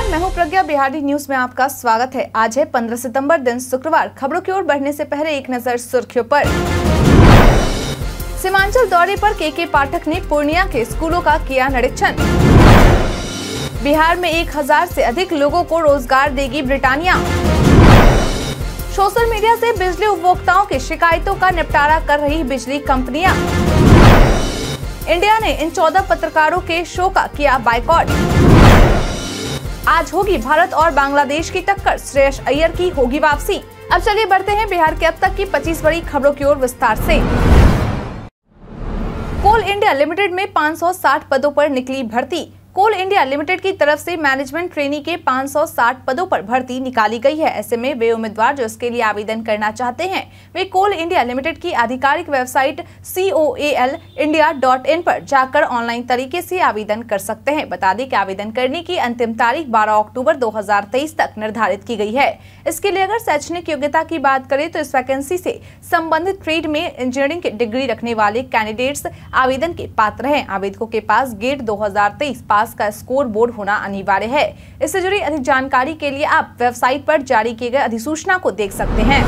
नमस्कार मैं हूं प्रज्ञा बिहारी न्यूज में आपका स्वागत है आज है 15 सितंबर दिन शुक्रवार खबरों की ओर बढ़ने से पहले एक नजर सुर्खियों पर सीमांचल दौरे पर के के पाठक ने पूर्णिया के स्कूलों का किया निरीक्षण बिहार में एक हजार से अधिक लोगों को रोजगार देगी ब्रिटानिया सोशल मीडिया ऐसी बिजली उपभोक्ताओं की शिकायतों का निपटारा कर रही बिजली कंपनियाँ इंडिया ने इन चौदह पत्रकारों के शो का किया बाइकॉट आज होगी भारत और बांग्लादेश की टक्कर श्रेयस अय्यर की होगी वापसी अब चलिए बढ़ते हैं बिहार के अब तक की पच्चीस बड़ी खबरों की ओर विस्तार से कोल इंडिया लिमिटेड में 560 पदों पर निकली भर्ती कोल इंडिया लिमिटेड की तरफ से मैनेजमेंट ट्रेनी के 560 पदों पर भर्ती निकाली गई है ऐसे में वे उम्मीदवार जो इसके लिए आवेदन करना चाहते हैं वे कोल इंडिया लिमिटेड की आधिकारिक website C O A L India dot in पर जाकर ऑनलाइन तरीके से आवेदन कर सकते हैं बता दें कि आवेदन करने की अंतिम तारीख 12 अक्टूबर 2023 तक निर्धारित की गई है इसके लिए अगर शैक्षणिक योग्यता की बात करें तो इस वैकेंसी से संबंधित ट्रेड में इंजीनियरिंग की डिग्री रखने वाले कैंडिडेट्स आवेदन के पात्र हैं आवेदकों के पास गेट दो पास पास का स्कोर बोर्ड होना अनिवार्य है इससे जुड़ी अधिक जानकारी के लिए आप वेबसाइट पर जारी किए गए अधिसूचना को देख सकते हैं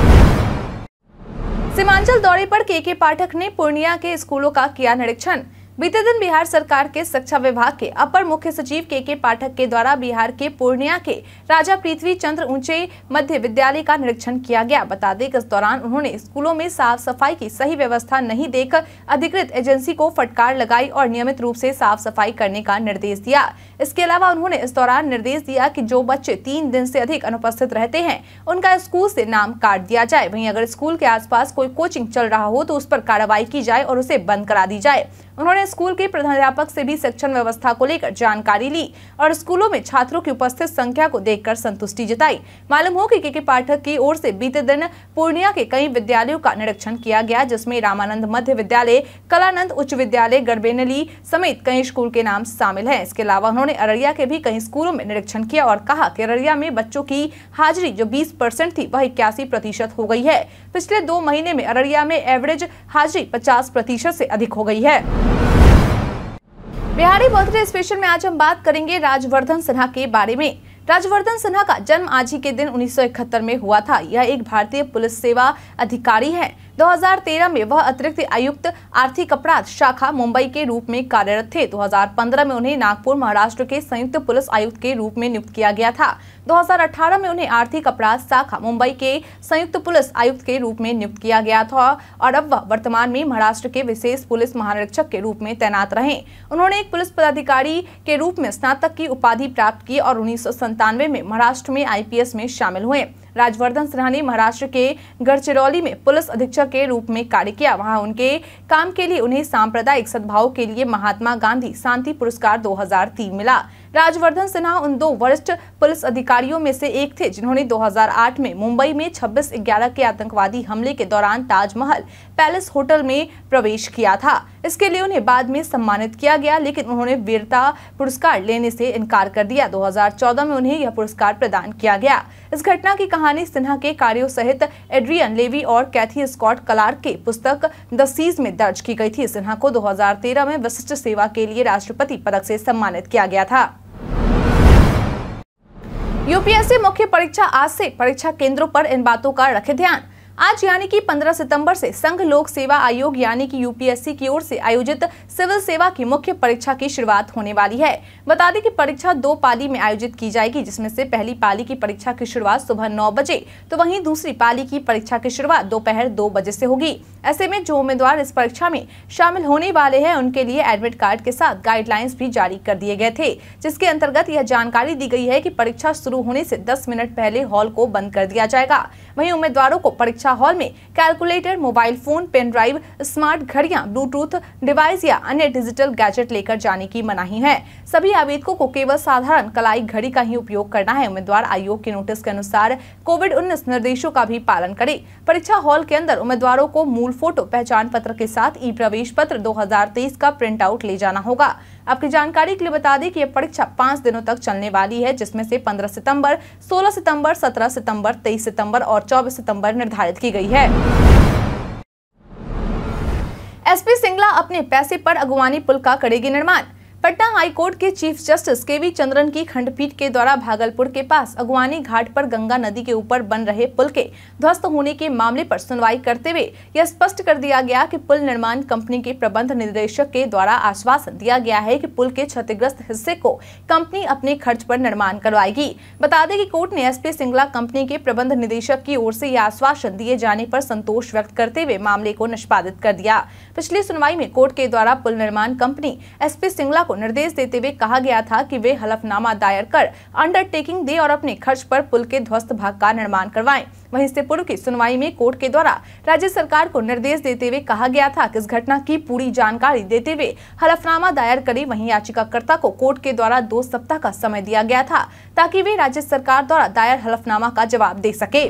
सीमांचल दौरे पर के के पाठक ने पूर्णिया के स्कूलों का किया निरीक्षण बीते दिन बिहार सरकार के शिक्षा विभाग के अपर मुख्य सचिव के के पाठक के द्वारा बिहार के पूर्णिया के राजा पृथ्वी चंद्र ऊंचे मध्य विद्यालय का निरीक्षण किया गया बता दें कि इस दौरान उन्होंने स्कूलों में साफ सफाई की सही व्यवस्था नहीं देख अधिकृत एजेंसी को फटकार लगाई और नियमित रूप से साफ सफाई करने का निर्देश दिया इसके अलावा उन्होंने इस दौरान निर्देश दिया की जो बच्चे तीन दिन से अधिक अनुपस्थित रहते हैं उनका स्कूल से नाम काट दिया जाए वही अगर स्कूल के आस कोई कोचिंग चल रहा हो तो उस पर कार्रवाई की जाए और उसे बंद करा दी जाए उन्होंने उन्होंने स्कूल के प्रधानाध्यापक से भी शिक्षण व्यवस्था को लेकर जानकारी ली और स्कूलों में छात्रों की उपस्थित संख्या को देखकर संतुष्टि जताई मालूम हो कि के, के पाठक की ओर से बीते दिन पूर्णिया के कई विद्यालयों का निरीक्षण किया गया जिसमें रामानंद मध्य विद्यालय कलानंद उच्च विद्यालय गड़बेनली समेत कई स्कूल के नाम शामिल है इसके अलावा उन्होंने अररिया के भी कई स्कूलों में निरीक्षण किया और कहा कि अररिया में बच्चों की हाजिरी जो बीस थी वह इक्यासी हो गई है पिछले दो महीने में अररिया में एवरेज हाजिरी पचास प्रतिशत से अधिक हो गई है बिहारी बर्थडे स्पेशल में आज हम बात करेंगे राजवर्धन सिन्हा के बारे में राजवर्धन सिन्हा का जन्म आज ही के दिन 1971 में हुआ था यह एक भारतीय पुलिस सेवा अधिकारी है 2013 में वह अतिरिक्त आयुक्त आर्थिक अपराध शाखा मुंबई के रूप में कार्यरत थे 2015 में उन्हें नागपुर महाराष्ट्र के संयुक्त पुलिस आयुक्त के रूप में नियुक्त किया गया था 2018 में उन्हें आर्थिक अपराध शाखा मुंबई के संयुक्त पुलिस आयुक्त के रूप में नियुक्त किया गया था और अब वह वर्तमान में महाराष्ट्र के विशेष पुलिस महानिरीक्षक के रूप में तैनात रहे उन्होंने एक पुलिस पदाधिकारी के रूप में स्नातक की उपाधि प्राप्त की और उन्नीस में महाराष्ट्र में आई में शामिल हुए राजवर्धन सिन्हा ने महाराष्ट्र के गढ़चिरौली में पुलिस अधीक्षक के रूप में कार्य किया वहां उनके काम के लिए उन्हें सांप्रदायिक सद्भाव के लिए महात्मा गांधी शांति पुरस्कार दो मिला राजवर्धन सिन्हा उन दो वरिष्ठ पुलिस अधिकारियों में से एक थे जिन्होंने 2008 में मुंबई में 26 ग्यारह के आतंकवादी हमले के दौरान ताजमहल पैलेस होटल में प्रवेश किया था इसके लिए उन्हें बाद में सम्मानित किया गया लेकिन उन्होंने वीरता पुरस्कार लेने से इनकार कर दिया 2014 में उन्हें यह पुरस्कार प्रदान किया गया इस घटना की कहानी सिन्हा के कार्यों सहित एड्रियन लेवी और कैथी स्कॉट कलार्क के पुस्तक द सीज में दर्ज की गई थी सिन्हा को 2013 में विशिष्ट सेवा के लिए राष्ट्रपति पदक से सम्मानित किया गया था यूपीएससी मुख्य परीक्षा आज से परीक्षा केंद्रों पर इन बातों का रखे ध्यान आज यानी कि 15 सितंबर से संघ लोक सेवा आयोग यानी कि यूपीएससी की ओर से आयोजित सिविल सेवा की मुख्य परीक्षा की शुरुआत होने वाली है बता दें कि परीक्षा दो पाली में आयोजित की जाएगी जिसमें से पहली पाली की परीक्षा की शुरुआत सुबह नौ बजे तो वहीं दूसरी पाली की परीक्षा की शुरुआत दोपहर दो, दो बजे से होगी ऐसे में जो उम्मीदवार इस परीक्षा में शामिल होने वाले है उनके लिए एडमिट कार्ड के साथ गाइडलाइंस भी जारी कर दिए गए थे जिसके अंतर्गत यह जानकारी दी गई है की परीक्षा शुरू होने से दस मिनट पहले हॉल को बंद कर दिया जाएगा वही उम्मीदवारों को परीक्षा परीक्षा हॉल में calculator mobile phone pen drive smart घड़ियां ब्लूटूथ डिवाइस या अन्य डिजिटल गैजेट लेकर जाने की मनाही है सभी आवेदकों को केवल साधारण कलाई घड़ी का ही उपयोग करना है उम्मीदवार आयोग के नोटिस के अनुसार कोविड उन्नीस निर्देशों का भी पालन करे परीक्षा हॉल के अंदर उम्मीदवारों को मूल फोटो पहचान पत्र के साथ ई प्रवेश पत्र दो का प्रिंट आउट ले जाना होगा आपकी जानकारी के लिए बता दें कि यह परीक्षा पांच दिनों तक चलने वाली है जिसमें से पंद्रह सितम्बर सोलह सितम्बर सत्रह सितम्बर तेईस सितम्बर और चौबीस सितम्बर निर्धारित की गई है एसपी सिंगला अपने पैसे पर अगुवानी पुल का करेगी निर्माण पटना हाईकोर्ट के chief justice K V Chandran की खंडपीठ के द्वारा भागलपुर के पास अगवानी घाट पर गंगा नदी के ऊपर बन रहे पुल के ध्वस्त होने के मामले पर सुनवाई करते हुए यह स्पष्ट कर दिया गया कि पुल निर्माण कंपनी के प्रबंध निदेशक के द्वारा आश्वासन दिया गया है कि पुल के क्षतिग्रस्त हिस्से को कंपनी अपने खर्च पर निर्माण करवाएगी बता दें की कोर्ट ने एस सिंगला कंपनी के प्रबंध निदेशक की ओर ऐसी यह आश्वासन दिए जाने आरोप संतोष व्यक्त करते हुए मामले को निष्पादित कर दिया पिछली सुनवाई में कोर्ट के द्वारा पुल निर्माण कंपनी एस सिंगला को निर्देश देते हुए कहा गया था कि वे हलफनामा दायर कर अंडरटेकिंग दे और अपने खर्च पर पुल के ध्वस्त भाग का निर्माण करवाएं वहीं इससे पूर्व की सुनवाई में कोर्ट के द्वारा राज्य सरकार को निर्देश देते हुए कहा गया था कि इस घटना की पूरी जानकारी देते हुए हलफनामा दायर करे वहीं याचिकाकर्ता को कोर्ट के द्वारा दो सप्ताह का समय दिया गया था ताकि वे राज्य सरकार द्वारा दायर हलफनामा का जवाब दे सके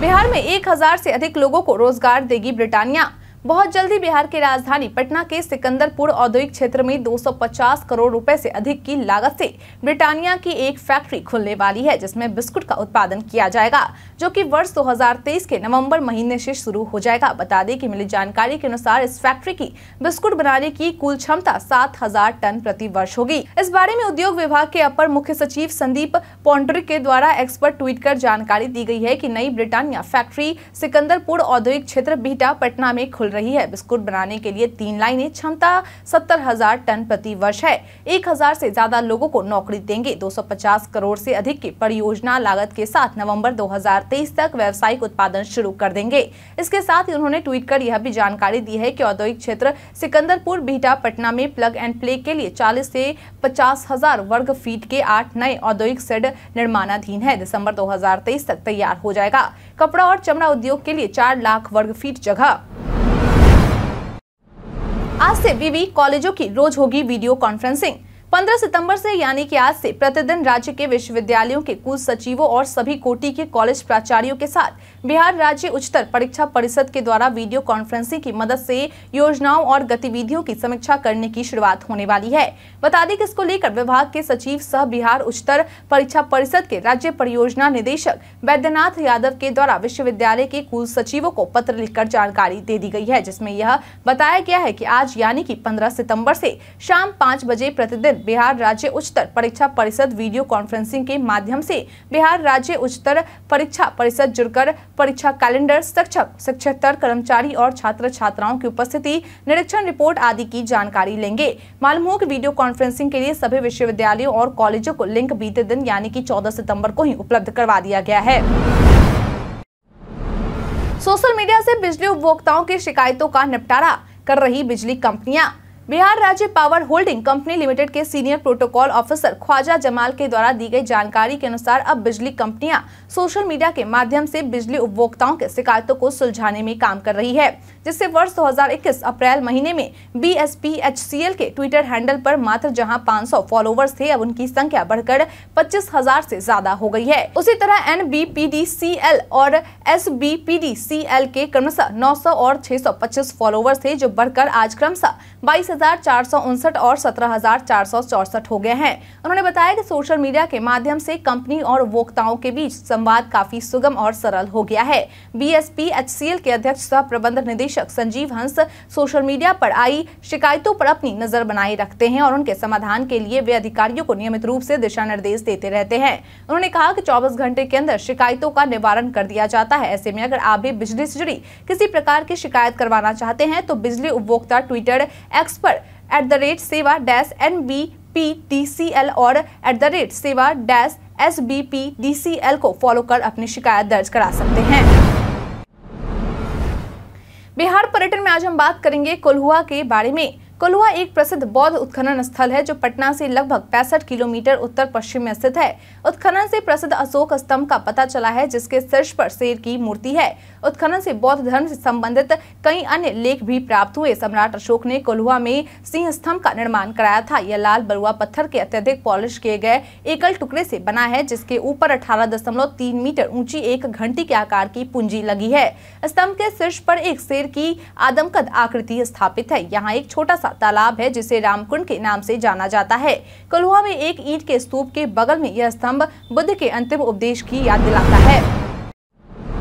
बिहार में 1000 से अधिक लोगों को रोजगार देगी ब्रिटानिया बहुत जल्दी बिहार की राजधानी पटना के सिकंदरपुर औद्योगिक क्षेत्र में 250 करोड़ रुपए से अधिक की लागत से ब्रिटानिया की एक फैक्ट्री खुलने वाली है जिसमें बिस्कुट का उत्पादन किया जाएगा जो कि वर्ष 2023 के नवंबर महीने से शुरू हो जाएगा बता दें कि मिली जानकारी के अनुसार इस फैक्ट्री की बिस्कुट बनाने की कुल क्षमता सात टन प्रति वर्ष होगी इस बारे में उद्योग विभाग के अपर मुख्य सचिव संदीप पौंड्रिक के द्वारा एक्सपर्ट ट्वीट कर जानकारी दी गयी है की नई ब्रिटानिया फैक्ट्री सिकंदरपुर औद्योगिक क्षेत्र बीटा पटना में खुल खुल रही है बिस्कुट बनाने के लिए तीन लाइनें क्षमता सत्तर हजार टन प्रति वर्ष है एक हजार से ज्यादा लोगों को नौकरी देंगे 250 करोड़ से अधिक की परियोजना लागत के साथ नवंबर 2023 तक व्यावसायिक उत्पादन शुरू कर देंगे इसके साथ ही उन्होंने ट्वीट कर यह भी जानकारी दी है की औद्योगिक क्षेत्र सिकंदरपुर बीटा पटना में प्लग एंड प्ले के लिए चालीस ऐसी पचास हजार वर्ग फीट के आठ नए औद्योगिक सेड निर्माणाधीन है दिसम्बर दो तक तैयार हो जाएगा कपड़ा और चमड़ा उद्योग के लिए चार लाख वर्ग फीट जगह आज से विवि कॉलेजों की रोज होगी वीडियो कॉन्फ्रेंसिंग 15 सितंबर से यानी कि आज से प्रतिदिन राज्य के विश्वविद्यालयों के कुल सचिवों और सभी कोटि के कॉलेज प्राचार्यों के साथ बिहार राज्य उच्चतर परीक्षा परिषद के द्वारा वीडियो कॉन्फ्रेंसिंग की मदद से योजनाओं और गतिविधियों की समीक्षा करने की शुरुआत होने वाली है बता दें कि इसको लेकर विभाग के सचिव सह बिहार उच्चतर परीक्षा परिषद के राज्य परियोजना निदेशक वैद्यनाथ यादव के द्वारा विश्वविद्यालय के कुल सचिवों को पत्र लिखकर जानकारी दे दी गई है जिसमे यह बताया गया है की आज यानी की पंद्रह सितम्बर से शाम पाँच बजे प्रतिदिन स्थित बिहार राज्य उच्चतर परीक्षा परिषद वीडियो कॉन्फ्रेंसिंग के माध्यम से बिहार राज्य उच्चतर परीक्षा परिषद जुड़कर परीक्षा कैलेंडर शिक्षक शिक्षकतर कर्मचारी और छात्र छात्राओं की उपस्थिति निरीक्षण रिपोर्ट आदि की जानकारी लेंगे मालूम हो की वीडियो कॉन्फ्रेंसिंग के लिए सभी विश्वविद्यालयों और कॉलेजों को लिंक बीते दिन यानी की चौदह सितम्बर को ही उपलब्ध करवा दिया गया है सोशल मीडिया से बिजली उपभोक्ताओं की शिकायतों का निपटारा कर रही बिजली कंपनियां बिहार राज्य पावर होल्डिंग कंपनी लिमिटेड के senior protocol officer Khwaja Jamal के द्वारा दी गई जानकारी के अनुसार अब बिजली कंपनियां सोशल मीडिया के माध्यम से बिजली उपभोक्ताओं के शिकायतों को सुलझाने में काम कर रही है जिससे वर्ष 2021 अप्रैल महीने में बी के ट्विटर हैंडल पर मात्र जहां 500 फॉलोवर्स थे अब उनकी संख्या बढ़कर हजार से ज्यादा हो गई है उसी तरह एन और एस के क्रमशः नौ और छह फॉलोवर्स थे जो बढ़कर आज क्रमशः बाईस और सत्रह हो गए हैं उन्होंने बताया कि सोशल मीडिया के माध्यम से कंपनी और उपभोक्ताओं के बीच संवाद काफी सुगम और सरल हो गया है सी एल के अध्यक्ष सह प्रबंध निदेशक संजीव हंस सोशल मीडिया पर आई शिकायतों पर अपनी नजर बनाए रखते हैं और उनके समाधान के लिए वे अधिकारियों को नियमित रूप से दिशा निर्देश देते रहते हैं उन्होंने कहा कि 24 घंटे के अंदर शिकायतों का निवारण कर दिया जाता है ऐसे में अगर आप भी बिजली से जुड़ी किसी प्रकार की शिकायत करवाना चाहते हैं तो बिजली उपभोक्ता ट्विटर एक्स पर एट द रेट सेवा dash N B P T C L और एट द रेट सेवा dash S B P D C L को फॉलो कर अपनी शिकायत दर्ज करा सकते हैं बिहार पर्यटन में आज हम बात करेंगे कोल्हुआ के बारे में कोलुआ एक प्रसिद्ध बौद्ध उत्खनन स्थल है जो पटना से लगभग पैंसठ किलोमीटर उत्तर पश्चिम में स्थित है उत्खनन से प्रसिद्ध अशोक स्तंभ का पता चला है जिसके शीर्ष पर शेर की मूर्ति है उत्खनन से बौद्ध धर्म से संबंधित कई अन्य लेख भी प्राप्त हुए सम्राट अशोक ने कोलुआ में सिंह स्तंभ का निर्माण कराया था यह लाल बलुआ पत्थर के अत्यधिक पॉलिश किए गए एकल टुकड़े से बना है जिसके ऊपर अठारह मीटर ऊंची एक घंटी के आकार की पूंजी लगी है स्तंभ के शीर्ष पर एक शेर की आदमकद आकृति स्थापित है यहाँ एक छोटा सा तालाब है जिसे रामकुंड के नाम से जाना जाता है कलुआ में एक ईंट के स्तूप के बगल में यह स्तंभ बुद्ध के अंतिम उपदेश की याद दिलाता है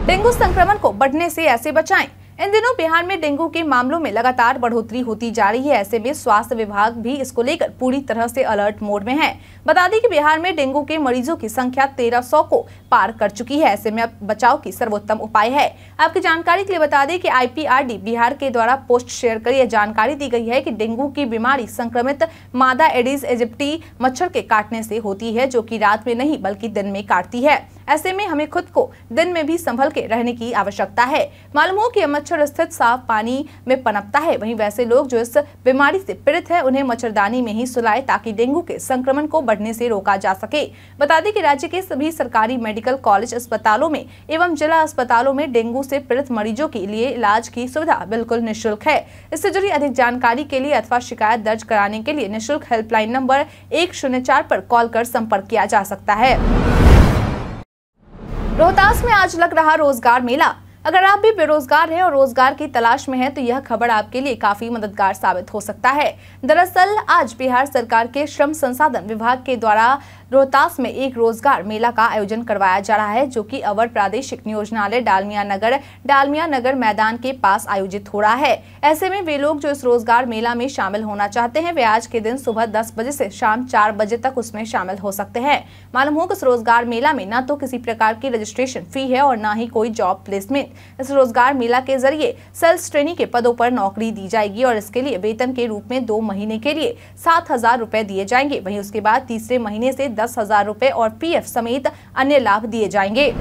डेंगू संक्रमण को बढ़ने से ऐसे बचाएं इन दिनों बिहार में डेंगू के मामलों में लगातार बढ़ोतरी होती जा रही है ऐसे में स्वास्थ्य विभाग भी इसको लेकर पूरी तरह से अलर्ट मोड में है बता दें कि बिहार में डेंगू के मरीजों की संख्या 1300 को पार कर चुकी है ऐसे में अब बचाव की सर्वोत्तम उपाय है आपकी जानकारी के लिए बता दें कि आईपीआरडी बिहार के द्वारा पोस्ट शेयर कर यह जानकारी दी गई है की डेंगू की बीमारी संक्रमित मादा एडिस एजिप्टी मच्छर के काटने से होती है जो की रात में नहीं बल्कि दिन में काटती है ऐसे में हमें खुद को दिन में भी संभल के रहने की आवश्यकता है मालूम हो कि मच्छर स्थित साफ पानी में पनपता है वहीं वैसे लोग जो इस बीमारी से पीड़ित है उन्हें मच्छरदानी में ही सुलाए ताकि डेंगू के संक्रमण को बढ़ने से रोका जा सके बता दें कि राज्य के सभी सरकारी मेडिकल कॉलेज अस्पतालों में एवं जिला अस्पतालों में डेंगू से पीड़ित मरीजों के लिए इलाज की सुविधा बिल्कुल निःशुल्क है इससे जुड़ी अधिक जानकारी के लिए अथवा शिकायत दर्ज कराने के लिए निःशुल्क हेल्पलाइन नंबर एक शून्य चार पर कॉल कर संपर्क किया जा सकता है रोहतास में आज लग रहा रोजगार मेला अगर आप भी बेरोजगार हैं और रोजगार की तलाश में हैं तो यह खबर आपके लिए काफी मददगार साबित हो सकता है दरअसल आज बिहार सरकार के श्रम संसाधन विभाग के द्वारा रोहतास में एक रोजगार मेला का आयोजन करवाया जा रहा है जो कि अवर प्रादेशिक नियोजनालय डालमिया नगर डालमिया नगर मैदान के पास आयोजित हो रहा है ऐसे में वे लोग जो इस रोजगार मेला में शामिल होना चाहते हैं वे आज के दिन सुबह दस बजे से शाम चार बजे तक उसमें शामिल हो सकते हैं मालूम हो कि इस रोजगार मेला में न तो किसी प्रकार की रजिस्ट्रेशन फी है और न ही कोई जॉब प्लेसमेंट इस रोजगार मेला के जरिए सेल्स ट्रेनिंग के पदों पर नौकरी दी जाएगी और इसके लिए वेतन के रूप में दो महीने के लिए सात हजार रूपए दिए जाएंगे वहीं उसके बाद तीसरे महीने से दस हजार रूपए और पीएफ समेत अन्य लाभ दिए जाएंगे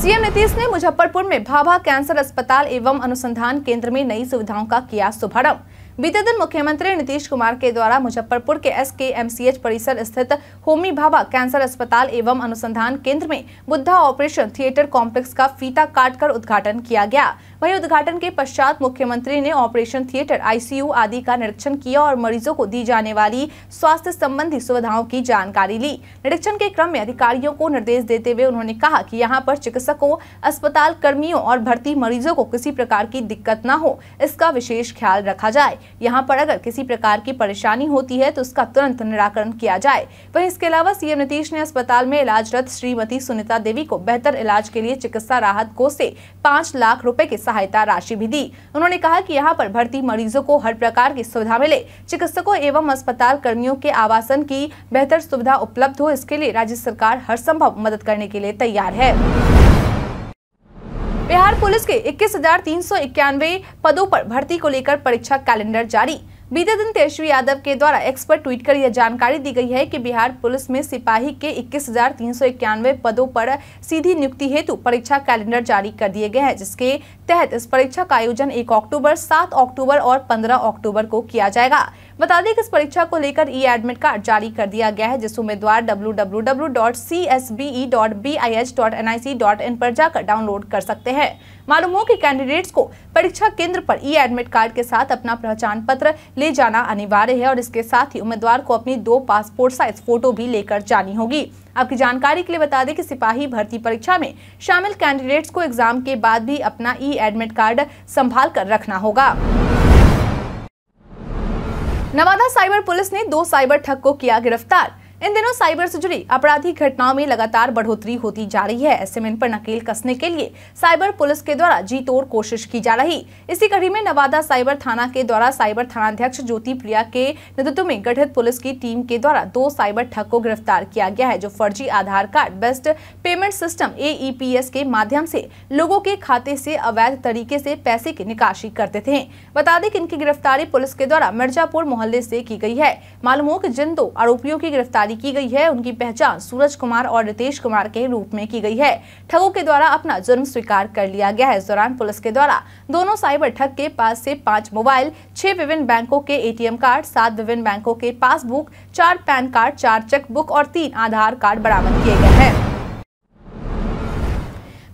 सीएम नीतीश ने मुजफ्फरपुर में भाभा कैंसर अस्पताल एवं अनुसंधान केंद्र में नई सुविधाओं का किया शुभारंभ बीते दिन मुख्यमंत्री नीतीश कुमार के द्वारा मुजफ्फरपुर के एस के एम सी एच परिसर स्थित होमी भाभा कैंसर अस्पताल एवं अनुसंधान केंद्र में बुद्धा ऑपरेशन थिएटर कॉम्प्लेक्स का फीता काट कर उद्घाटन किया गया वहीं उद्घाटन के पश्चात मुख्यमंत्री ने ऑपरेशन थिएटर आईसीयू आदि का निरीक्षण किया और मरीजों को दी जाने वाली स्वास्थ्य संबंधी सुविधाओं की जानकारी ली निरीक्षण के क्रम में अधिकारियों को निर्देश देते हुए उन्होंने कहा की यहाँ पर चिकित्सकों अस्पताल कर्मियों और भर्ती मरीजों को किसी प्रकार की दिक्कत न हो इसका विशेष ख्याल रखा जाए यहाँ पर अगर किसी प्रकार की परेशानी होती है तो उसका तुरंत निराकरण किया जाए वहीं इसके अलावा सीएम नीतीश ने अस्पताल में इलाजरत श्रीमती सुनीता देवी को बेहतर इलाज के लिए चिकित्सा राहत कोष से पाँच लाख रूपए की सहायता राशि भी दी उन्होंने कहा की यहाँ पर भर्ती मरीजों को हर प्रकार की सुविधा मिले चिकित्सकों एवं अस्पताल कर्मियों के आवासन की बेहतर सुविधा उपलब्ध हो इसके लिए राज्य सरकार हर संभव मदद करने के लिए तैयार है बिहार पुलिस के इक्कीस पदों पर भर्ती को लेकर परीक्षा कैलेंडर जारी बीते दिन तेजस्वी यादव के द्वारा एक्स पर ट्वीट कर यह जानकारी दी गई है कि बिहार पुलिस में सिपाही के इक्कीस पदों पर सीधी नियुक्ति हेतु परीक्षा कैलेंडर जारी कर दिए गए हैं जिसके तहत इस परीक्षा का आयोजन 1 अक्टूबर 7 अक्टूबर और 15 अक्टूबर को किया जाएगा बता दें कि इस परीक्षा को लेकर ई एडमिट कार्ड जारी कर दिया गया है जिस उम्मीदवार डब्ल्यू पर जाकर डाउनलोड कर सकते हैं मालूम हो कि कैंडिडेट्स को परीक्षा केंद्र पर ई एडमिट कार्ड के साथ अपना पहचान पत्र ले जाना अनिवार्य है और इसके साथ ही उम्मीदवार को अपनी दो पासपोर्ट साइज फोटो भी लेकर जानी होगी आपकी जानकारी के लिए बता दें कि सिपाही भर्ती परीक्षा में शामिल कैंडिडेट्स को एग्जाम के बाद भी अपना ई एडमिट कार्ड संभाल कर रखना होगा नवादा साइबर पुलिस ने दो साइबर ठग को किया गिरफ्तार इन दिनों साइबर से जुड़ी आपराधिक घटनाओं में लगातार बढ़ोतरी होती जा रही है ऐसे में इन पर नकेल कसने के लिए साइबर पुलिस के द्वारा जी तोड़ कोशिश की जा रही इसी कड़ी में नवादा साइबर थाना के द्वारा साइबर थानाध्यक्ष ज्योति प्रिया के नेतृत्व में गठित पुलिस की टीम के द्वारा दो साइबर ठग को गिरफ्तार किया गया है जो फर्जी Aadhaar card based payment system A e के माध्यम ऐसी लोगों के खाते ऐसी अवैध तरीके ऐसी पैसे की निकासी करते थे बता दें की इनकी गिरफ्तारी पुलिस के द्वारा मिर्जापुर मोहल्ले ऐसी की गयी है मालूम हो की जिन दो आरोपियों की गिरफ्तारी जारी की गई है उनकी पहचान सूरज कुमार और रितेश कुमार के रूप में की गई है ठगों के द्वारा अपना जुर्म स्वीकार कर लिया गया है इस दौरान पुलिस के द्वारा दोनों साइबर ठग के पास से पांच मोबाइल छह विभिन्न बैंकों के एटीएम कार्ड सात विभिन्न बैंकों के पासबुक चार पैन कार्ड चार चेकबुक और तीन आधार कार्ड बरामद किए गए हैं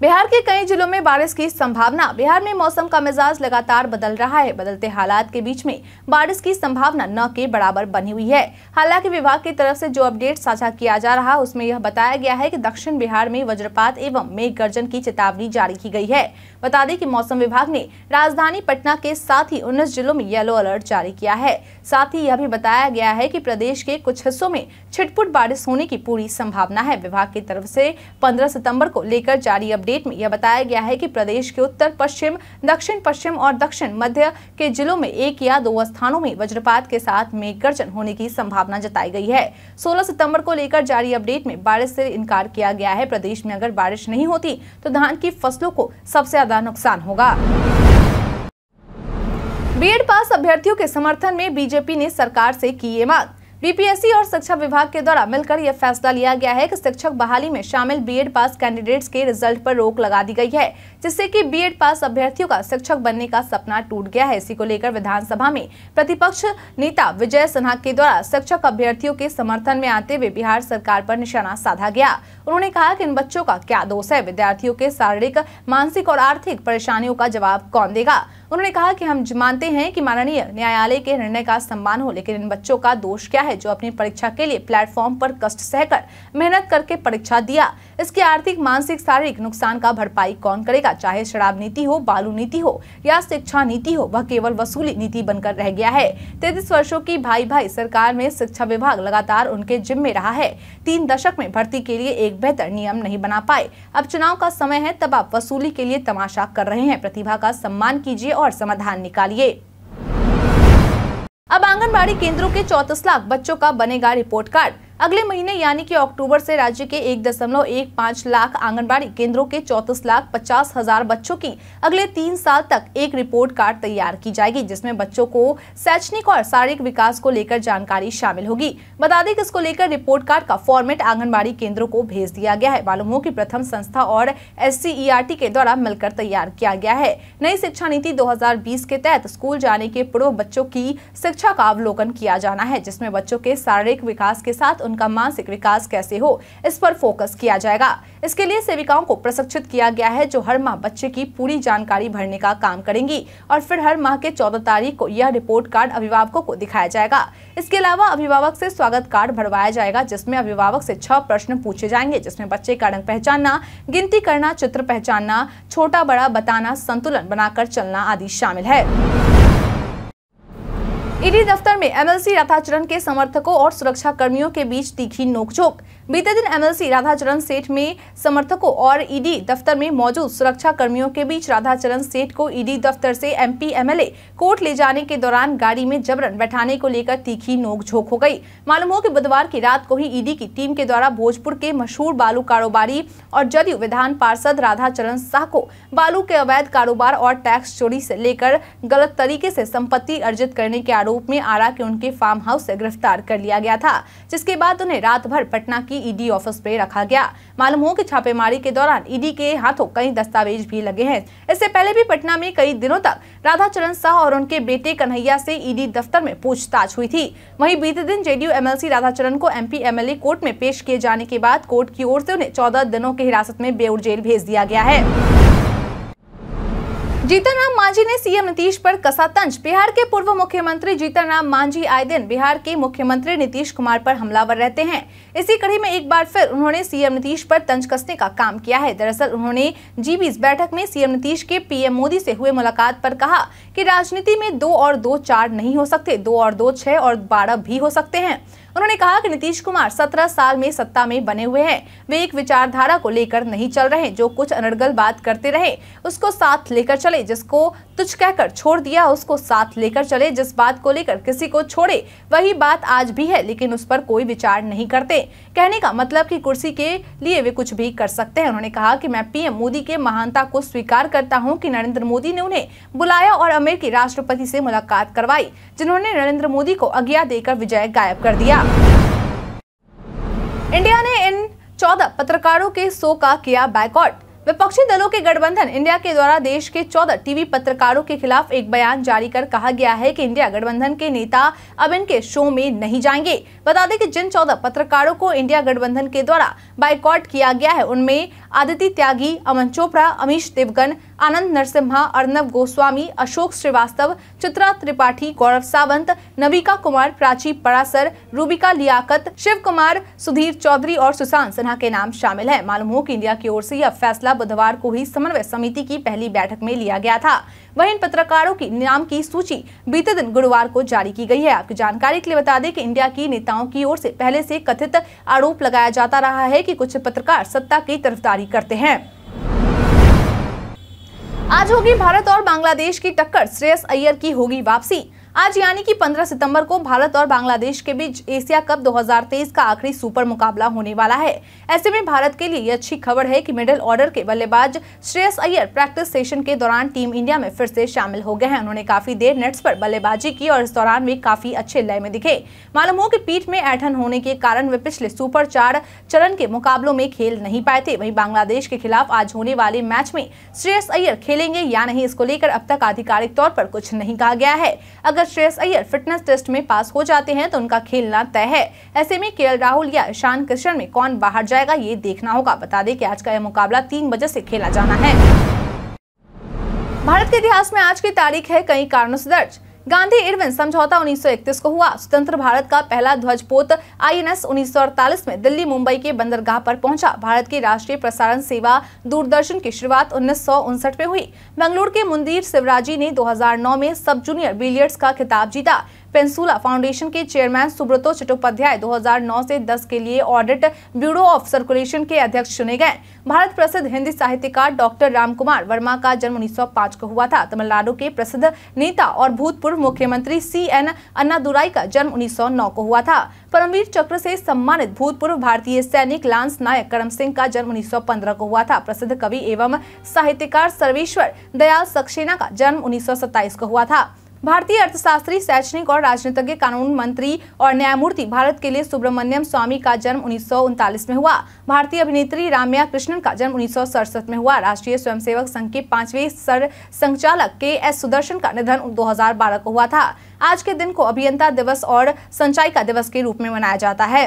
बिहार के कई जिलों में बारिश की संभावना बिहार में मौसम का मिजाज लगातार बदल रहा है बदलते हालात के बीच में बारिश की संभावना न के बराबर बनी हुई है हालांकि विभाग की तरफ से जो अपडेट साझा किया जा रहा उसमें यह बताया गया है कि दक्षिण बिहार में वज्रपात एवं मेघ गर्जन की चेतावनी जारी की गई है बता दें की मौसम विभाग ने राजधानी पटना के साथ ही उन्नीस जिलों में येलो अलर्ट जारी किया है साथ ही यह भी बताया गया है की प्रदेश के कुछ हिस्सों में छिटपुट बारिश होने की पूरी संभावना है विभाग की तरफ ऐसी पंद्रह सितम्बर को लेकर जारी अपडेट अपडेट में यह बताया गया है कि प्रदेश के उत्तर पश्चिम दक्षिण पश्चिम और दक्षिण मध्य के जिलों में एक या दो स्थानों में वज्रपात के साथ मेघ गर्जन होने की संभावना जताई गई है 16 सितंबर को लेकर जारी अपडेट में बारिश से इनकार किया गया है प्रदेश में अगर बारिश नहीं होती तो धान की फसलों को सबसे ज्यादा नुकसान होगा बीएड पास अभ्यर्थियों के समर्थन में बीजेपी ने सरकार से की ये मांग बीपीएससी और शिक्षा विभाग के द्वारा मिलकर यह फैसला लिया गया है कि शिक्षक बहाली में शामिल बीएड पास कैंडिडेट्स के रिजल्ट पर रोक लगा दी गई है जिससे कि बीएड पास अभ्यर्थियों का शिक्षक बनने का सपना टूट गया है इसी को लेकर विधानसभा में प्रतिपक्ष नेता विजय सिन्हा के द्वारा शिक्षक अभ्यर्थियों के समर्थन में आते हुए बिहार सरकार आरोप निशाना साधा गया उन्होंने कहा की इन बच्चों का क्या दोष है विद्यार्थियों के शारीरिक मानसिक और आर्थिक परेशानियों का जवाब कौन देगा उन्होंने कहा कि हम मानते हैं कि माननीय न्यायालय के निर्णय का सम्मान हो लेकिन इन बच्चों का दोष क्या है जो अपनी परीक्षा के लिए प्लेटफॉर्म पर कष्ट सहकर मेहनत करके परीक्षा दिया इसके आर्थिक मानसिक शारीरिक नुकसान का भरपाई कौन करेगा चाहे शराब नीति हो बालू नीति हो या शिक्षा नीति हो वह केवल वसूली नीति बनकर रह गया है तैतीस वर्षो की भाई भाई सरकार में शिक्षा विभाग लगातार उनके जिम्मे रहा है तीन दशक में भर्ती के लिए एक बेहतर नियम नहीं बना पाए अब चुनाव का समय है तब आप वसूली के लिए तमाशा कर रहे हैं प्रतिभा का सम्मान कीजिए और समाधान निकालिए अब आंगनबाड़ी केंद्रों के चौतीस लाख बच्चों का बनेगा रिपोर्ट कार्ड अगले महीने यानी कि अक्टूबर से राज्य के एक दशमलव एक पाँच लाख आंगनबाड़ी केंद्रों के चौतीस लाख पचास हजार बच्चों की अगले तीन साल तक एक रिपोर्ट कार्ड तैयार की जाएगी जिसमें बच्चों को शैक्षणिक और शारीरिक विकास को लेकर जानकारी शामिल होगी बता दें कि इसको लेकर रिपोर्ट कार्ड का फॉर्मेट आंगनबाड़ी केंद्रों को भेज दिया गया है मालूम हो की प्रथम संस्था और एस के द्वारा मिलकर तैयार किया गया है नई शिक्षा नीति दो के तहत स्कूल जाने के पूर्व बच्चों की शिक्षा का अवलोकन किया जाना है जिसमे बच्चों के शारीरिक विकास के साथ उनका मानसिक विकास कैसे हो इस पर फोकस किया जाएगा इसके लिए सेविकाओं को प्रशिक्षित किया गया है जो हर माह बच्चे की पूरी जानकारी भरने का काम करेंगी और फिर हर माह के चौदह तारीख को यह रिपोर्ट कार्ड अभिभावकों को दिखाया जाएगा इसके अलावा अभिभावक से स्वागत कार्ड भरवाया जाएगा जिसमें अभिभावक से छह प्रश्न पूछे जाएंगे जिसमें बच्चे का रंग पहचानना गिनती करना चित्र पहचानना छोटा बड़ा बताना संतुलन बनाकर चलना आदि शामिल है ईडी दफ्तर में एमएलसी रथाचरण के समर्थकों और सुरक्षा कर्मियों के बीच तीखी नोकझोंक बीते दिन एमएलसी राधाचरण सेठ में समर्थकों और ईडी दफ्तर में मौजूद सुरक्षा कर्मियों के बीच राधाचरण सेठ को ईडी दफ्तर से एमपी एमएलए कोर्ट ले जाने के दौरान गाड़ी में जबरन बैठाने को लेकर तीखी नोकझोंक हो गई मालूम हो कि बुधवार की रात को ही ईडी की टीम के द्वारा भोजपुर के मशहूर बालू कारोबारी और जदयू विधान पार्षद राधाचरण शाह को बालू के अवैध कारोबार और टैक्स चोरी से लेकर गलत तरीके से संपत्ति अर्जित करने के आरोप में आरा के उनके फार्म हाउस से गिरफ्तार कर लिया गया था जिसके बाद उन्हें रात भर पटना की ईडी ऑफिस पे रखा गया मालूम हो कि छापेमारी के दौरान ईडी के हाथों कई दस्तावेज भी लगे हैं इससे पहले भी पटना में कई दिनों तक राधा चरण साह और उनके बेटे कन्हैया से ईडी दफ्तर में पूछताछ हुई थी वही बीते दिन जेडीयू एमएलसी चरण को एमपी एमएलए कोर्ट में पेश किए जाने के बाद कोर्ट की ओर से उन्हें चौदह दिनों की हिरासत में बेउर जेल भेज दिया गया है जीतनराम मांझी ने सीएम नीतीश पर कसा तंज बिहार के पूर्व मुख्यमंत्री जीतनराम मांझी आए दिन बिहार के मुख्यमंत्री नीतीश कुमार पर हमलावर रहते हैं इसी कड़ी में एक बार फिर उन्होंने सीएम नीतीश पर तंज कसने का काम किया है दरअसल उन्होंने जी बैठक में सीएम नीतीश के पीएम मोदी से हुए मुलाकात पर कहा कि राजनीति में दो और दो चार नहीं हो सकते दो और दो छह और बारह भी हो सकते हैं उन्होंने कहा कि नीतीश कुमार सत्रह साल में सत्ता में बने हुए हैं वे एक विचारधारा को लेकर नहीं चल रहे जो कुछ अनर्गल बात करते रहे उसको साथ लेकर चले जिसको तुझ कहकर छोड़ दिया उसको साथ लेकर चले जिस बात को लेकर किसी को छोड़े वही बात आज भी है लेकिन उस पर कोई विचार नहीं करते कहने का मतलब की कुर्सी के लिए वे कुछ भी कर सकते हैं उन्होंने कहा की मैं पीएम मोदी के महानता को स्वीकार करता हूँ की नरेंद्र मोदी ने उन्हें बुलाया और अमेरिका काश्मीर के राष्ट्रपति से मुलाकात करवाई जिन्होंने नरेंद्र मोदी को अज्ञा देकर विजय गायब कर दिया इंडिया ने इन चौदह पत्रकारों के शो का किया बैकआउट विपक्षी दलों के गठबंधन इंडिया के द्वारा देश के 14 टीवी पत्रकारों के खिलाफ एक बयान जारी कर कहा गया है कि इंडिया गठबंधन के नेता अब इनके शो में नहीं जाएंगे बता दें कि जिन 14 पत्रकारों को इंडिया गठबंधन के द्वारा बाइकॉट किया गया है उनमें आदित्य त्यागी अमन चोपड़ा अमीश देवगन आनंद नरसिम्हा अर्नब गोस्वामी अशोक श्रीवास्तव चित्रा त्रिपाठी गौरव सावंत नविका कुमार प्राची परासर रूबिका लियाकत शिव कुमार सुधीर चौधरी और सुशांत सिन्हा के नाम शामिल है मालूम हो की इंडिया की ओर से यह फैसला बुधवार को ही समन्वय समिति की पहली बैठक में लिया गया था वहीं इन पत्रकारों की नाम की सूची बीते दिन गुरुवार को जारी की गई है आपकी जानकारी के लिए बता दें कि इंडिया की नेताओं की ओर से पहले से कथित आरोप लगाया जाता रहा है कि कुछ पत्रकार सत्ता की तरफदारी करते हैं आज होगी भारत और बांग्लादेश की टक्कर श्रेयस अय्यर की होगी वापसी आज यानी कि 15 सितंबर को भारत और बांग्लादेश के बीच एशिया कप 2023 का आखिरी सुपर मुकाबला होने वाला है ऐसे में भारत के लिए अच्छी खबर है कि मिडिल ऑर्डर के बल्लेबाज श्रेयस अय्यर प्रैक्टिस सेशन के दौरान टीम इंडिया में फिर से शामिल हो गए हैं उन्होंने काफी देर नेट्स पर बल्लेबाजी की और इस दौरान वे काफी अच्छे लय में दिखे मालूम हो की पीठ में ऐठन होने के कारण वे पिछले सुपर चार चरण के मुकाबलों में खेल नहीं पाए थे वही बांग्लादेश के खिलाफ आज होने वाले मैच में श्रेयस अय्यर खेलेंगे या नहीं इसको लेकर अब तक आधिकारिक तौर पर कुछ नहीं कहा गया है अगर अगर श्रेयस अय्यर फिटनेस टेस्ट में पास हो जाते हैं तो उनका खेलना तय है ऐसे में के राहुल या ईशान किशन में कौन बाहर जाएगा ये देखना होगा बता दें कि आज का यह मुकाबला तीन बजे से खेला जाना है भारत के इतिहास में आज की तारीख है कई कारणों से दर्ज गांधी इरविन समझौता 1931 को हुआ स्वतंत्र भारत का पहला ध्वजपोत आईएनएस 1948 में दिल्ली मुंबई के बंदरगाह पर पहुंचा भारत की राष्ट्रीय प्रसारण सेवा दूरदर्शन की शुरुआत उन्नीस में हुई बंगलुरु के मुंदीर शिवराजी ने 2009 में सब जूनियर बिलियर्ड्स का खिताब जीता पेंसुला फाउंडेशन के चेयरमैन सुब्रतो चट्टोपाध्याय 2009 से 10 के लिए ऑडिट ब्यूरो ऑफ सर्कुलेशन के अध्यक्ष चुने गए भारत प्रसिद्ध हिंदी साहित्यकार डॉक्टर रामकुमार वर्मा का जन्म 1905 को हुआ था तमिलनाडु के प्रसिद्ध नेता और भूतपूर्व मुख्यमंत्री सी एन अन्नादुराई का जन्म 1909 को हुआ था परमवीर चक्र से सम्मानित भूतपूर्व भारतीय सैनिक लांस नायक करम सिंह का जन्म 1915 को हुआ था प्रसिद्ध कवि एवं साहित्यकार सर्वेश्वर दयाल सक्सेना का जन्म उन्नीस को हुआ था भारतीय अर्थशास्त्री शैक्षणिक और राजनीतिज्ञ कानून मंत्री और न्यायमूर्ति भारत के लिए सुब्रमण्यम स्वामी का जन्म उन्नीस में हुआ भारतीय अभिनेत्री राम्या कृष्णन का जन्म उन्नीस में हुआ राष्ट्रीय स्वयंसेवक संघ के पांचवें सर संचालक के एस सुदर्शन का निधन 2012 को हुआ था आज के दिन को अभियंता दिवस और संचायिका दिवस के रूप में मनाया जाता है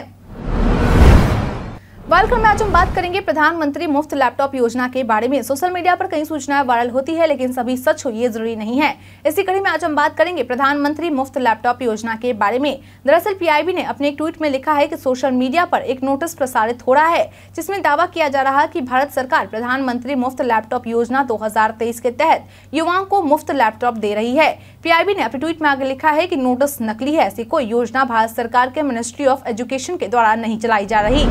वेलकम में आज हम बात करेंगे प्रधानमंत्री मुफ्त लैपटॉप योजना के बारे में सोशल मीडिया पर कई सूचनाएं वायरल होती है लेकिन सभी सच हो ये जरूरी नहीं है इसी कड़ी में आज हम बात करेंगे प्रधानमंत्री मुफ्त लैपटॉप योजना के बारे में दरअसल पीआईबी ने अपने एक ट्वीट में लिखा है कि सोशल मीडिया पर एक नोटिस प्रसारित हो रहा है जिसमें दावा किया जा रहा है की भारत सरकार प्रधानमंत्री मुफ्त लैपटॉप योजना दो के तहत युवाओं को मुफ्त लैपटॉप दे रही है पीआईबी ने अपने ट्वीट में आगे लिखा है कि नोटिस नकली है ऐसी कोई योजना भारत सरकार के मिनिस्ट्री ऑफ एजुकेशन के द्वारा नहीं चलाई जा रही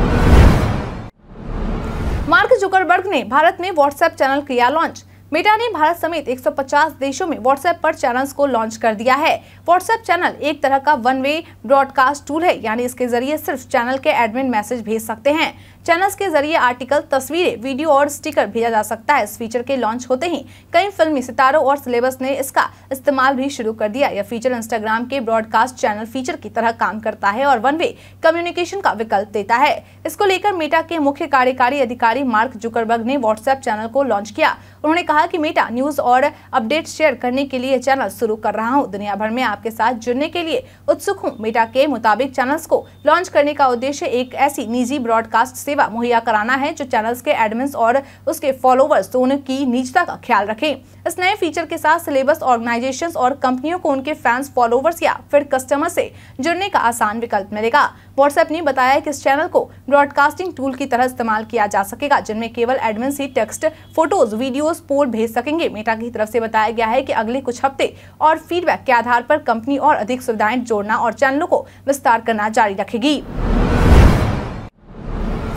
मार्क जुकरबर्ग ने भारत में व्हाट्सएप चैनल किया लॉन्च मेटा ने भारत समेत 150 देशों में व्हाट्सएप पर चैनल्स को लॉन्च कर दिया है व्हाट्सएप चैनल एक तरह का वन वे ब्रॉडकास्ट टूल है यानी इसके जरिए सिर्फ चैनल के एडमिन मैसेज भेज सकते हैं चैनल्स के जरिए आर्टिकल तस्वीरें वीडियो और स्टिकर भेजा जा सकता है इस फीचर के लॉन्च होते ही कई फिल्मी सितारों और सिलेबस ने इसका इस्तेमाल भी शुरू कर दिया यह फीचर इंस्टाग्राम के ब्रॉडकास्ट चैनल फीचर की तरह काम करता है और वन वे कम्युनिकेशन का विकल्प देता है इसको लेकर मेटा के मुख्य कार्यकारी अधिकारी मार्क जुकरबर्ग ने व्हाट्सएप चैनल को लॉन्च किया उन्होंने कहा की मेटा न्यूज और अपडेट शेयर करने के लिए चैनल शुरू कर रहा हूँ दुनिया भर में आपके साथ जुड़ने के लिए उत्सुक हूँ मेटा के मुताबिक चैनल को लॉन्च करने का उद्देश्य एक ऐसी निजी ब्रॉडकास्ट सेवा मुहैया कराना है जो चैनल्स के एडमिन और उसके फॉलोवर्स दोनों की निजता का ख्याल रखें इस नए फीचर के साथ सिलेबस ऑर्गेनाइजेशन और कंपनियों को उनके फैंस फॉलोवर्स या फिर कस्टमर से जुड़ने का आसान विकल्प मिलेगा व्हाट्सएप ने बताया कि इस चैनल को ब्रॉडकास्टिंग टूल की तरह इस्तेमाल किया जा सकेगा जिनमें केवल एडमिन ही टेक्स्ट फोटोज वीडियो पोल भेज सकेंगे मेटा की तरफ से बताया गया है कि अगले कुछ हफ्ते और फीडबैक के आधार पर कंपनी और अधिक सुविधाएं जोड़ना और चैनलों को विस्तार करना जारी रखेगी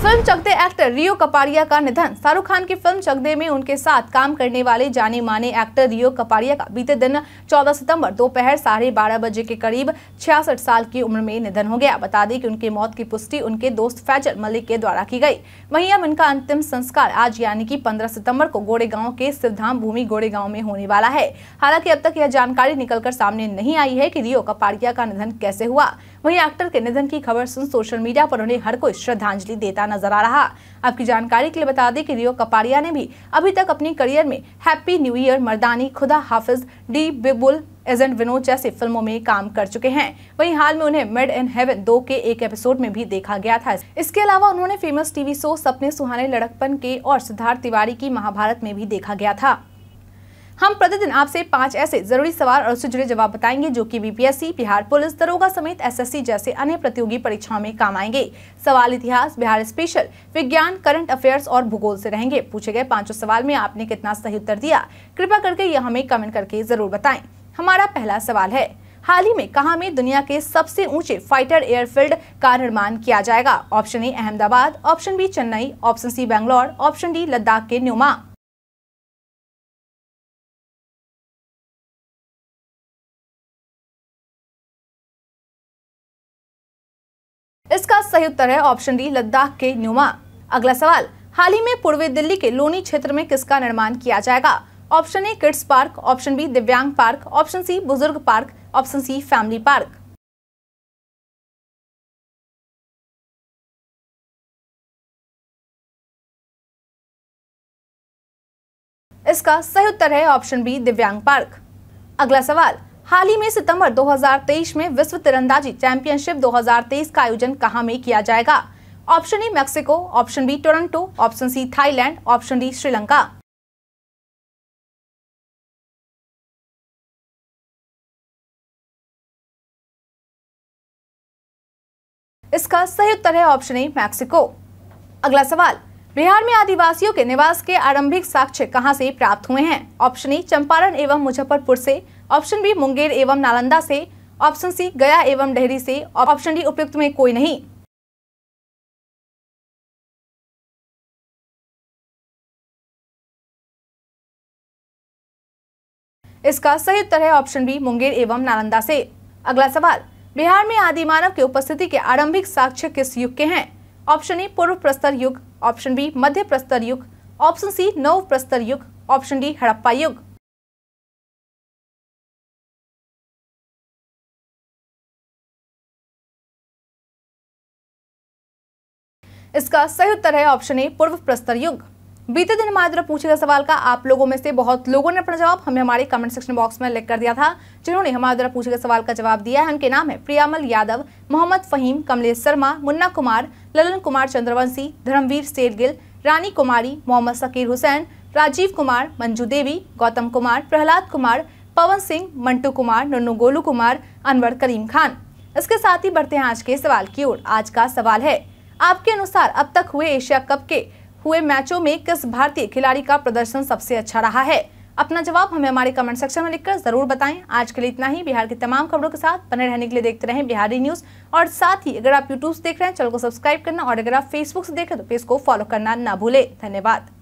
फिल्म चकदे एक्टर रियो कपाड़िया का निधन शाहरुख खान की फिल्म चकदे में उनके साथ काम करने वाले जाने माने एक्टर रियो कपाड़िया का बीते दिन 14 सितंबर दोपहर साढ़े बारह बजे के करीब छियासठ साल की उम्र में निधन हो गया बता दें कि उनकी मौत की पुष्टि उनके दोस्त फैजल मलिक के द्वारा की गई वहीं अब इनका अंतिम संस्कार आज यानी की पंद्रह सितम्बर को गोड़ेगांव के सिद्धाम भूमि गोड़ेगांव में होने वाला है हालांकि अब तक यह जानकारी निकल सामने नहीं आई है की रियो कपाड़िया का निधन कैसे हुआ वही एक्टर के निधन की खबर सुन सोशल मीडिया पर उन्हें हर कोई श्रद्धांजलि देता करता नजर आ रहा आपकी जानकारी के लिए बता दें कि रियो कपाड़िया ने भी अभी तक अपनी करियर में happy new year Mardaani Khuda Hafiz the big bull agent Vinod जैसी फिल्मों में काम कर चुके हैं वहीं हाल में उन्हें मेड इन हेवन दो के एक एपिसोड में भी देखा गया था इसके अलावा उन्होंने फेमस टीवी शो सपने सुहाने लड़कपन के और सिद्धार्थ तिवारी की महाभारत में भी देखा गया था हम प्रतिदिन आपसे पांच ऐसे जरूरी सवाल और उससे जुड़े जवाब बताएंगे जो कि बीपीएससी बिहार पुलिस दरोगा समेत एसएससी जैसे अन्य प्रतियोगी परीक्षाओं में काम आएंगे सवाल इतिहास बिहार स्पेशल विज्ञान करंट अफेयर्स और भूगोल से रहेंगे पूछे गए पांचों सवाल में आपने कितना सही उत्तर दिया कृपया करके ये हमें कमेंट करके जरूर बताए हमारा पहला सवाल है हाल ही में कहा में दुनिया के सबसे ऊंचे फाइटर एयरफील्ड का निर्माण किया जाएगा option A Ahmedabad option B Chennai option C Bangalore option D Ladakh के न्यूमा सही उत्तर है ऑप्शन डी लद्दाख के न्यूमा अगला सवाल हाल ही में पूर्वी दिल्ली के लोनी क्षेत्र में किसका निर्माण किया जाएगा option A kids park option B दिव्यांग पार्क ऑप्शन सी बुजुर्ग park option C family park इसका सही उत्तर है ऑप्शन बी दिव्यांग पार्क अगला सवाल हाल ही में सितंबर 2023 में विश्व तिरंदाजी चैंपियनशिप 2023 का आयोजन कहां में किया जाएगा option A Mexico option B Toronto option C Thailand option D Sri Lanka इसका सही उत्तर है ऑप्शन ए मैक्सिको अगला सवाल बिहार में आदिवासियों के निवास के आरंभिक साक्ष्य कहां से प्राप्त हुए हैं ऑप्शन ए चंपारण एवं मुजफ्फरपुर से ऑप्शन बी मुंगेर एवं नालंदा से ऑप्शन सी गया एवं डेहरी से ऑप्शन डी उपयुक्त में कोई नहीं इसका सही उत्तर है ऑप्शन बी मुंगेर एवं नालंदा से अगला सवाल बिहार में आदि मानव की उपस्थिति के आरंभिक साक्ष्य किस युग के हैं ऑप्शन ए पूर्व प्रस्तर युग ऑप्शन बी मध्य प्रस्तर युग ऑप्शन सी नव प्रस्तर युग ऑप्शन डी हड़प्पा युग इसका सही उत्तर है ऑप्शन ए पूर्व प्रस्तर युग बीते दिन हमारे द्वारा पूछे गए सवाल का आप लोगों में से बहुत लोगों ने अपना जवाब हमें हमारे कमेंट सेक्शन बॉक्स में लिख कर दिया था जिन्होंने हमारे द्वारा पूछे गए सवाल का जवाब दिया है उनके नाम है प्रियामल यादव मोहम्मद फहीम कमलेश शर्मा मुन्ना कुमार ललन कुमार चंद्रवंशी धर्मवीर सेठगिल रानी कुमारी मोहम्मद सकीर हुसैन राजीव कुमार मंजू देवी गौतम कुमार प्रहलाद कुमार पवन सिंह मंटू कुमार नन्नू गोलू कुमार अनवर करीम खान इसके साथ ही बढ़ते हैं आज के सवाल की ओर आज का सवाल है आपके अनुसार अब तक हुए एशिया कप के हुए मैचों में किस भारतीय खिलाड़ी का प्रदर्शन सबसे अच्छा रहा है अपना जवाब हमें हमारे कमेंट सेक्शन में लिखकर जरूर बताएं आज के लिए इतना ही बिहार की तमाम खबरों के साथ बने रहने के लिए देखते रहें बिहारी न्यूज और साथ ही अगर आप यूट्यूब से देख रहे हैं चैनल को सब्सक्राइब करना और अगर आप फेसबुक से देख रहे हैं तो पेज को फॉलो करना ना भूले धन्यवाद